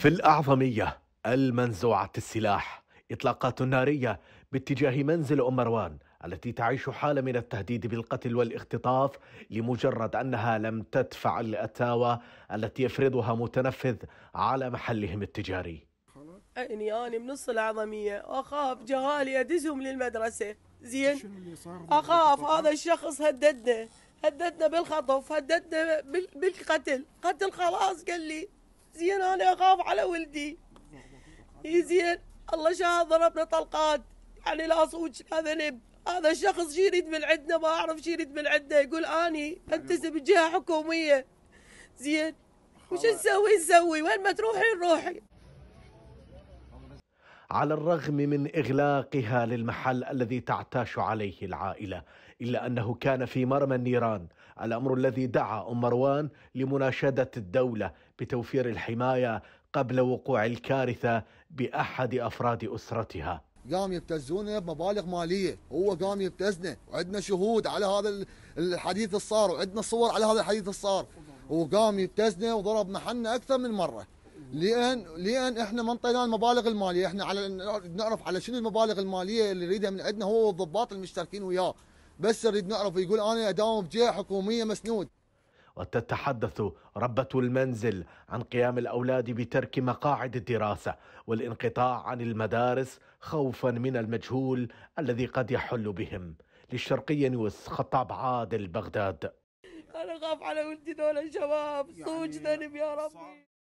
في الأعظمية المنزوعة السلاح إطلاقات نارية باتجاه منزل أم مروان التي تعيش حالة من التهديد بالقتل والاختطاف لمجرد أنها لم تدفع الأتاوى التي يفرضها متنفذ على محلهم التجاري أني أنا من نص العظمية أخاف جهالي أدزهم للمدرسة زين أخاف هذا الشخص هددنا هددنا بالخطف هددنا بالقتل قتل خلاص قال لي زين انا اخاف على ولدي زين الله شاهد ضربنا طلقات يعني لا صوت لا ذنب هذا الشخص شي يريد من عندنا ما اعرف شي يريد من عندنا يقول اني انتسب بجهه حكوميه زين وش نسوي نسوي وين ما تروحين روحي على الرغم من اغلاقها للمحل الذي تعتاش عليه العائله الا انه كان في مرمى النيران الامر الذي دعا ام مروان لمناشده الدوله بتوفير الحمايه قبل وقوع الكارثه باحد افراد اسرتها قام يبتزونا بمبالغ ماليه هو قام يبتزنا وعندنا شهود على هذا الحديث الصار وعندنا صور على هذا الحديث الصار وقام يبتزنا وضرب محلنا اكثر من مره لان لان احنا ما انطينا المبالغ الماليه احنا على نعرف على شنو المبالغ الماليه اللي يريدها من عندنا هو والضباط المشتركين وياه بس نريد نعرف يقول انا اداوم بجهه حكوميه مسنود وتتحدث ربة المنزل عن قيام الأولاد بترك مقاعد الدراسة والانقطاع عن المدارس خوفا من المجهول الذي قد يحل بهم للشرقية نيوز خطاب عادل بغداد أنا أخاف على ولدي دول الشباب صوجنا يعني يا ربي